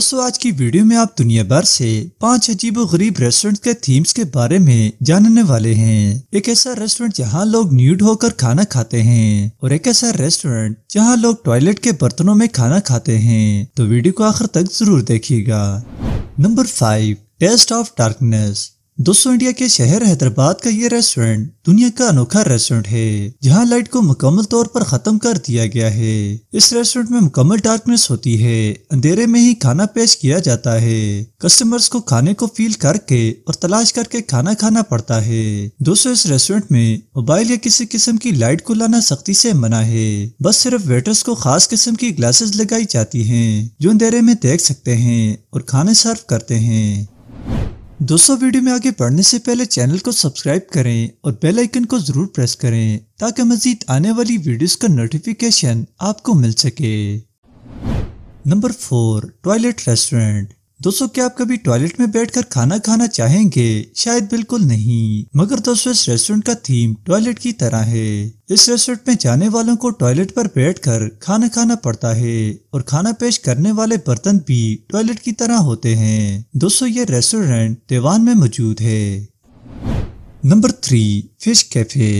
दोस्तों आज की वीडियो में आप दुनिया भर से पांच अजीब गरीब रेस्टोरेंट के थीम्स के बारे में जानने वाले हैं एक ऐसा रेस्टोरेंट जहां लोग न्यूड होकर खाना खाते हैं और एक ऐसा रेस्टोरेंट जहां लोग टॉयलेट के बर्तनों में खाना खाते हैं तो वीडियो को आखिर तक जरूर देखिएगा number five taste of darkness दोस्तों इंडिया के शहर हैदराबाद का ये रेस्टोरेंट दुनिया का अनोखा रेस्टोरेंट है जहाँ लाइट को मुकम्मल तौर पर खत्म कर दिया गया है इस रेस्टोरेंट में मुकम्मल डार्कनेस होती है अंधेरे में ही खाना पेश किया जाता है कस्टमर्स को खाने को फील करके और तलाश करके खाना खाना पड़ता है दोस्तों इस रेस्टोरेंट में मोबाइल या किसी किस्म की लाइट को लाना सख्ती से मना है बस सिर्फ वेटर्स को खास किस्म की ग्लासेस लगाई जाती है जो अंधेरे में देख सकते हैं और खाने सर्व करते हैं दोस्तों वीडियो में आगे बढ़ने से पहले चैनल को सब्सक्राइब करें और बेल आइकन को जरूर प्रेस करें ताकि मजीद आने वाली वीडियोस का नोटिफिकेशन आपको मिल सके नंबर फोर टॉयलेट रेस्टोरेंट दोस्तों क्या आप कभी टॉयलेट में बैठकर खाना खाना चाहेंगे शायद बिल्कुल नहीं मगर दोस्तों इस रेस्टोरेंट का थीम टॉयलेट की तरह है इस रेस्टोरेंट में जाने वालों को टॉयलेट पर बैठकर खाना खाना पड़ता है और खाना पेश करने वाले बर्तन भी टॉयलेट की तरह होते हैं दोस्तों ये रेस्टोरेंट देवान में मौजूद है नंबर थ्री फिश कैफे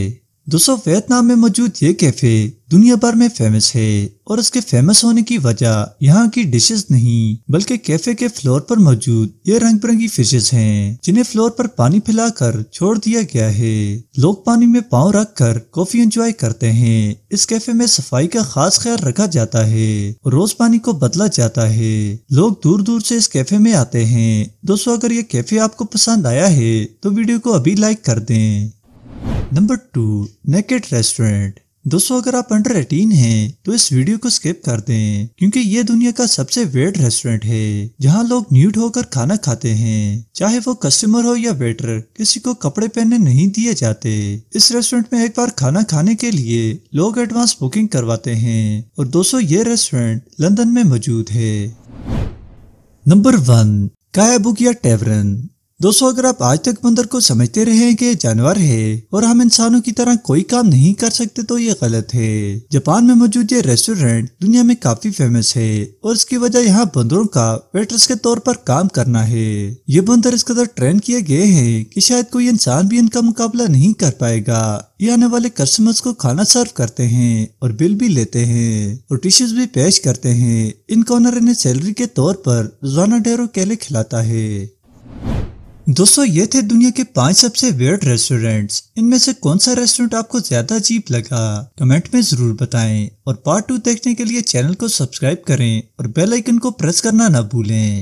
दोस्तों वियतनाम में मौजूद ये कैफे दुनिया भर में फेमस है और इसके फेमस होने की वजह यहाँ की डिशेस नहीं बल्कि कैफे के फ्लोर पर मौजूद ये रंग बिरंगी फिशेज हैं जिन्हें फ्लोर पर पानी कर छोड़ दिया गया है लोग पानी में पाँव रख कर कॉफी एंजॉय करते हैं इस कैफे में सफाई का खास ख्याल रखा जाता है और रोज पानी को बदला जाता है लोग दूर दूर से इस कैफे में आते हैं दोस्तों अगर ये कैफे आपको पसंद आया है तो वीडियो को अभी लाइक कर दें नंबर टू नेकेट रेस्टोरेंट दोस्तों अगर आप अंडर एटीन हैं तो इस वीडियो को स्किप कर दें क्योंकि ये दुनिया का सबसे वेट रेस्टोरेंट है जहां लोग न्यूट होकर खाना खाते हैं चाहे वो कस्टमर हो या वेटर किसी को कपड़े पहनने नहीं दिए जाते इस रेस्टोरेंट में एक बार खाना खाने के लिए लोग एडवांस बुकिंग करवाते हैं और दोस्तों ये रेस्टोरेंट लंदन में मौजूद है नंबर वन कायाबुकिया टेवरन दोस्तों अगर आप आज तक बंदर को समझते रहे कि जानवर है और हम इंसानों की तरह कोई काम नहीं कर सकते तो ये गलत है जापान में मौजूद ये रेस्टोरेंट दुनिया में काफी फेमस है और इसकी वजह यहाँ बंदरों का वेटर्स के तौर पर काम करना है ये बंदर इस कदर ट्रेन किए गए हैं कि शायद कोई इंसान भी इनका मुकाबला नहीं कर पाएगा ये आने वाले कस्टमर्स को खाना सर्व करते हैं और बिल भी लेते हैं और डिशेज भी पेश करते हैं इनका ऑनर इन्हें सैलरी के तौर पर रोजाना डेरो केले खिलाता है दोस्तों ये थे दुनिया के पांच सबसे वेर्ड रेस्टोरेंट्स इनमें से कौन सा रेस्टोरेंट आपको ज्यादा अजीब लगा कमेंट में जरूर बताएं और पार्ट टू देखने के लिए चैनल को सब्सक्राइब करें और बेल आइकन को प्रेस करना ना भूलें